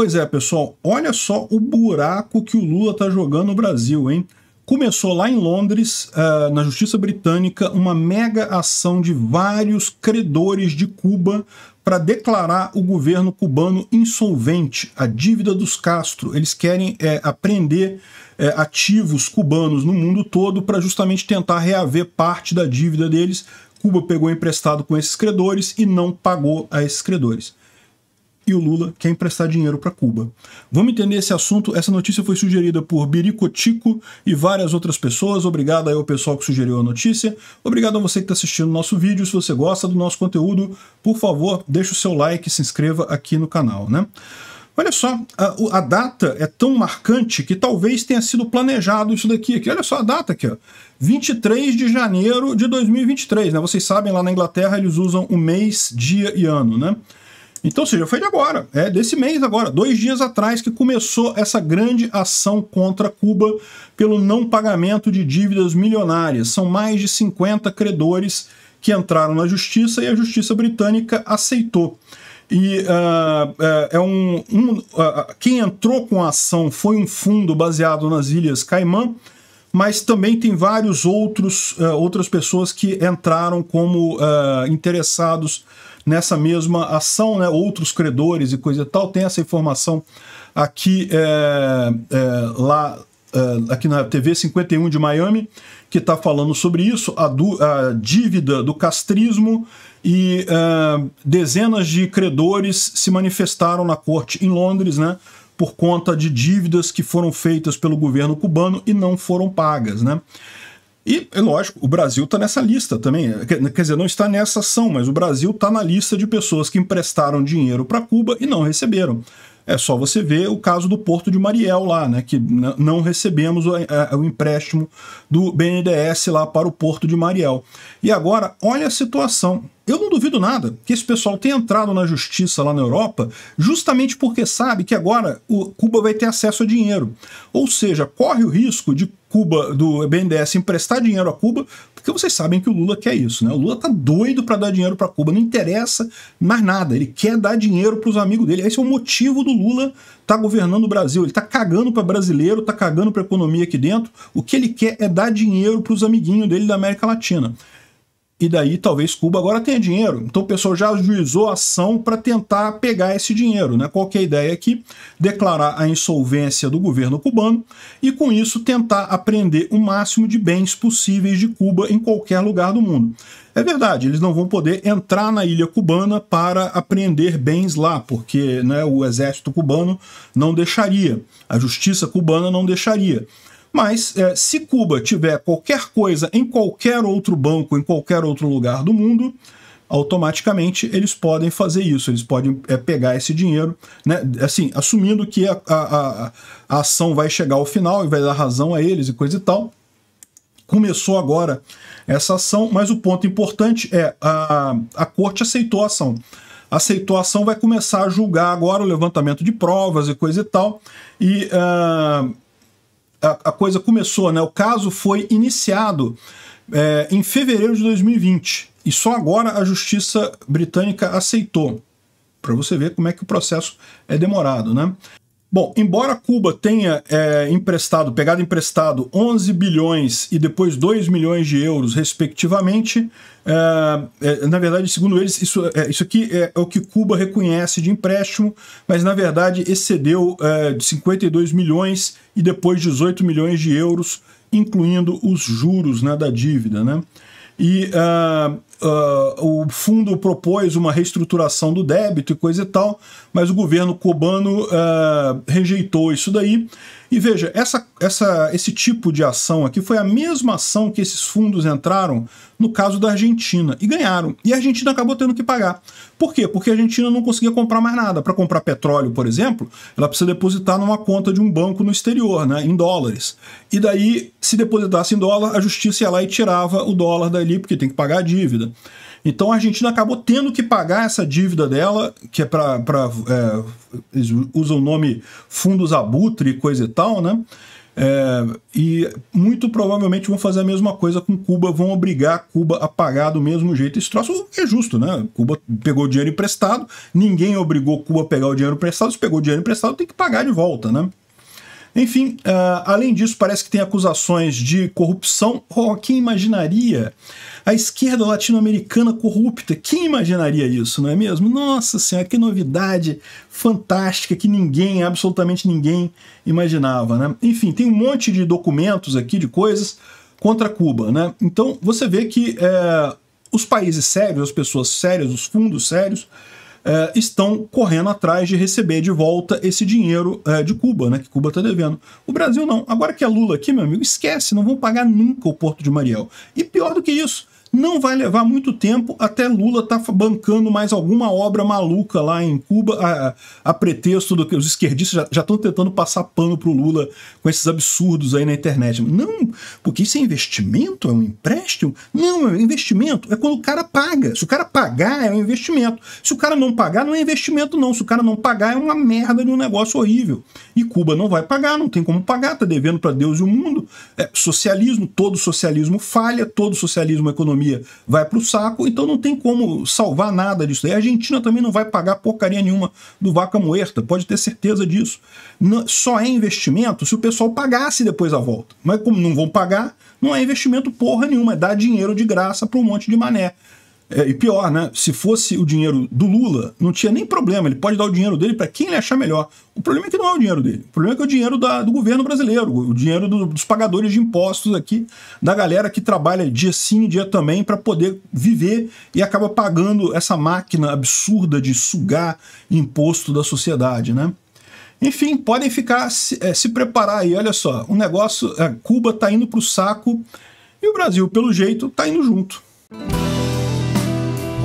Pois é, pessoal, olha só o buraco que o Lula está jogando no Brasil, hein? Começou lá em Londres, uh, na Justiça Britânica, uma mega ação de vários credores de Cuba para declarar o governo cubano insolvente, a dívida dos Castro. Eles querem é, apreender é, ativos cubanos no mundo todo para justamente tentar reaver parte da dívida deles. Cuba pegou emprestado com esses credores e não pagou a esses credores e o Lula quer emprestar dinheiro para Cuba. Vamos entender esse assunto. Essa notícia foi sugerida por Biricotico e várias outras pessoas. Obrigado aí ao pessoal que sugeriu a notícia. Obrigado a você que está assistindo o nosso vídeo. Se você gosta do nosso conteúdo, por favor, deixe o seu like e se inscreva aqui no canal, né? Olha só, a, a, data é tão marcante que talvez tenha sido planejado isso daqui. Aqui. Olha só a data aqui, ó. 23 de janeiro de 2023, né? Vocês sabem, lá na Inglaterra eles usam o mês, dia e ano, né? Então, seja, foi de agora, é desse mês agora, dois dias atrás que começou essa grande ação contra Cuba pelo não pagamento de dívidas milionárias. São mais de 50 credores que entraram na justiça e a justiça britânica aceitou. E uh, é um, um uh, quem entrou com a ação foi um fundo baseado nas Ilhas Caimã, mas também tem vários outros uh, outras pessoas que entraram como interessados nessa mesma ação, né? outros credores e coisa e tal. Tem essa informação aqui é, é, lá é, aqui na TV 51 de Miami, que está falando sobre isso, a, du, a, dívida do castrismo e é, dezenas de credores se manifestaram na corte em Londres, né? Por conta de dívidas que foram feitas pelo governo cubano e não foram pagas, né? E, é lógico, o Brasil está nessa lista também. Quer dizer, não está nessa ação, mas o Brasil está na lista de pessoas que emprestaram dinheiro para Cuba e não receberam. É só você ver o caso do Porto de Mariel lá, né? Que não recebemos o, a, é, é, o, empréstimo do BNDES lá para o Porto de Mariel. E agora, olha a situação. Eu não duvido nada que esse pessoal tenha entrado na justiça lá na Europa justamente porque sabe que agora o Cuba vai ter acesso a dinheiro. Ou seja, corre o risco de Cuba, do BNDES emprestar dinheiro a Cuba, porque vocês sabem que o Lula quer isso, né? O Lula tá doido para dar dinheiro para Cuba, não interessa mais nada, ele quer dar dinheiro para os amigos dele. Esse é o motivo do Lula tá governando o Brasil, ele tá cagando para brasileiro, tá cagando para economia aqui dentro. O que ele quer é dar dinheiro para os amiguinhos dele da América Latina. E daí talvez Cuba agora tenha dinheiro. Então o pessoal já ajuizou a ação para tentar pegar esse dinheiro. Né? Qual é a ideia aqui? Declarar a insolvência do governo cubano e com isso tentar apreender o máximo de bens possíveis de Cuba em qualquer lugar do mundo. É verdade, eles não vão poder entrar na ilha cubana para apreender bens lá, porque né, o exército cubano não deixaria, a justiça cubana não deixaria. Mas é, se Cuba tiver qualquer coisa em qualquer outro banco, em qualquer outro lugar do mundo, automaticamente eles podem fazer isso, eles podem é, pegar esse dinheiro, né? Assim, assumindo que a, a, a, ação vai chegar ao final e vai dar razão a eles e coisa e tal. Começou agora essa ação, mas o ponto importante é a, a corte aceitou a ação. Aceitou a ação, vai começar a julgar agora o levantamento de provas e coisa e tal. E. Uh, a, a coisa começou, né? O caso foi iniciado é, em fevereiro de 2020 e só agora a justiça britânica aceitou para você ver como é que o processo é demorado, né? Bom, embora Cuba tenha é, emprestado, pegado emprestado 11 bilhões e depois 2 milhões de euros, respectivamente, é, é, na verdade, segundo eles, isso, é, isso aqui é, é, o que Cuba reconhece de empréstimo, mas na verdade excedeu é, de 52 milhões e depois 18 milhões de euros, incluindo os juros né, da dívida. Né? E uh, uh, o fundo propôs uma reestruturação do débito e coisa e tal, mas o governo cubano uh, rejeitou isso daí e veja, essa, essa, esse tipo de ação aqui foi a mesma ação que esses fundos entraram no caso da Argentina e ganharam. E a Argentina acabou tendo que pagar. Por quê? Porque a Argentina não conseguia comprar mais nada. Para comprar petróleo, por exemplo, ela precisa depositar numa conta de um banco no exterior, né, em dólares. E daí, se depositasse em dólar, a justiça ia lá e tirava o dólar dali, porque tem que pagar a dívida. Então a Argentina acabou tendo que pagar essa dívida dela, que é para. É, usam o nome fundos abutre, coisa e tal, né? É, e muito provavelmente vão fazer a mesma coisa com Cuba, vão obrigar Cuba a pagar do mesmo jeito. Esse troço é justo, né? Cuba pegou dinheiro emprestado, ninguém obrigou Cuba a pegar o dinheiro emprestado, se pegou dinheiro emprestado, tem que pagar de volta, né? Enfim, uh, além disso, parece que tem acusações de corrupção. Oh, quem imaginaria? A esquerda latino-americana corrupta. Quem imaginaria isso, não é mesmo? Nossa Senhora, que novidade fantástica que ninguém, absolutamente ninguém, imaginava. Né? Enfim, tem um monte de documentos aqui, de coisas contra Cuba. Né? Então você vê que é, os países sérios, as pessoas sérias, os fundos sérios, é, estão correndo atrás de receber de volta esse dinheiro é, de Cuba, né? Que Cuba está devendo. O Brasil não. Agora que é Lula aqui, meu amigo, esquece, não vão pagar nunca o Porto de Mariel. E pior do que isso, não vai levar muito tempo até Lula tá bancando mais alguma obra maluca lá em Cuba, a, a pretexto do que os esquerdistas já estão tentando passar pano pro Lula com esses absurdos aí na internet. Não, porque isso é investimento, é um empréstimo? Não, é investimento, é quando o cara paga. Se o cara pagar, é um investimento. Se o cara não pagar, não é investimento, não. Se o cara não pagar, é uma merda de um negócio horrível. E Cuba não vai pagar, não tem como pagar, tá devendo para Deus e o mundo. É, socialismo, todo socialismo falha, todo socialismo é economia economia vai para o saco, então não tem como salvar nada disso. E a Argentina também não vai pagar porcaria nenhuma do vaca muerta, pode ter certeza disso. só é investimento se o pessoal pagasse depois a volta. Mas como não vão pagar, não é investimento porra nenhuma, é dar dinheiro de graça para um monte de mané. É, e pior, né? Se fosse o dinheiro do Lula, não tinha nem problema. Ele pode dar o dinheiro dele para quem ele achar melhor. O problema é que não é o dinheiro dele. O problema é que é o dinheiro da, do governo brasileiro, o dinheiro do, dos pagadores de impostos aqui, da galera que trabalha dia sim, dia também, para poder viver e acaba pagando essa máquina absurda de sugar imposto da sociedade, né? Enfim, podem ficar se, é, se preparar aí. Olha só, o negócio, negócio, é, Cuba tá indo pro saco e o Brasil, pelo jeito, tá indo junto.